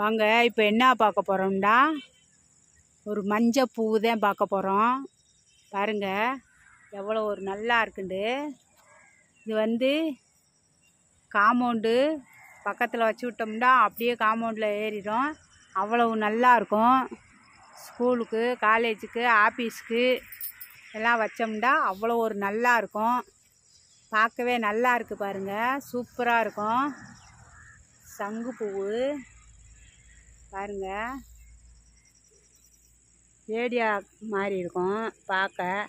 வாங்க இப்போ என்ன பார்க்க போகிறோம்டா ஒரு மஞ்சள் பூ தான் பார்க்க போகிறோம் பாருங்கள் எவ்வளோ ஒரு நல்லா இருக்குண்டு இது வந்து காம்பவுண்டு பக்கத்தில் வச்சு விட்டோம்னா அப்படியே காம்பவுண்டில் ஏறிடும் அவ்வளவு நல்லா இருக்கும் ஸ்கூலுக்கு காலேஜுக்கு ஆஃபீஸுக்கு எல்லாம் வச்சோம்னா அவ்வளோ ஒரு நல்லா இருக்கும் பார்க்கவே நல்லா இருக்குது பாருங்கள் சூப்பராக இருக்கும் சங்கு பூவு பாருங்க ரேடியா மாதிரி இருக்கும் பார்க்க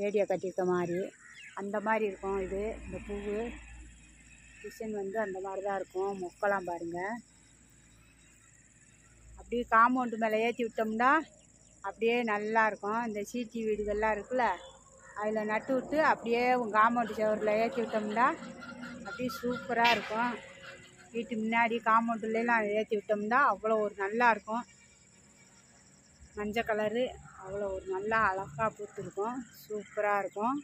ரேடியா கட்டியிருக்க மாதிரி அந்த மாதிரி இருக்கும் இது இந்த பூவு டிசைன் வந்து அந்த மாதிரி தான் இருக்கும் மொக்கலாம் பாருங்கள் அப்படியே காம்பவுண்டு மேலே ஏற்றி விட்டோம்னா அப்படியே நல்லாயிருக்கும் இந்த சீட்டி வீடுகள்லாம் இருக்குல்ல அதில் நட்டு விட்டு அப்படியே காம்பவுண்டு சவரில் ஏற்றி விட்டோம்னா அப்படியே சூப்பராக இருக்கும் வீட்டு முன்னாடி காம்பவுண்டுலாம் ஏற்றி விட்டோம்னா அவ்வளோ ஒரு நல்லா இருக்கும் மஞ்சள் கலரு அவ்வளோ ஒரு நல்லா அழகாக பூத்துருக்கும் சூப்பராக இருக்கும்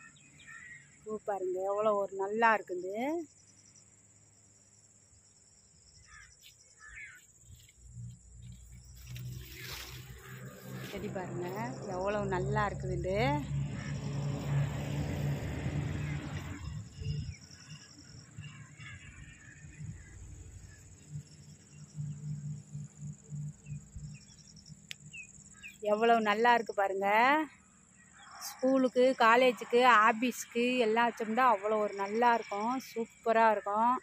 பூ பாருங்க எவ்வளோ ஒரு நல்லா இருக்குது செடி பாருங்கள் எவ்வளோ நல்லா இருக்குதுண்டு எவ்வளோ நல்லா இருக்குது பாருங்கள் ஸ்கூலுக்கு காலேஜுக்கு ஆஃபீஸ்க்கு எல்லாச்சும் தான் அவ்வளோ ஒரு நல்லா இருக்கும் சூப்பராக இருக்கும்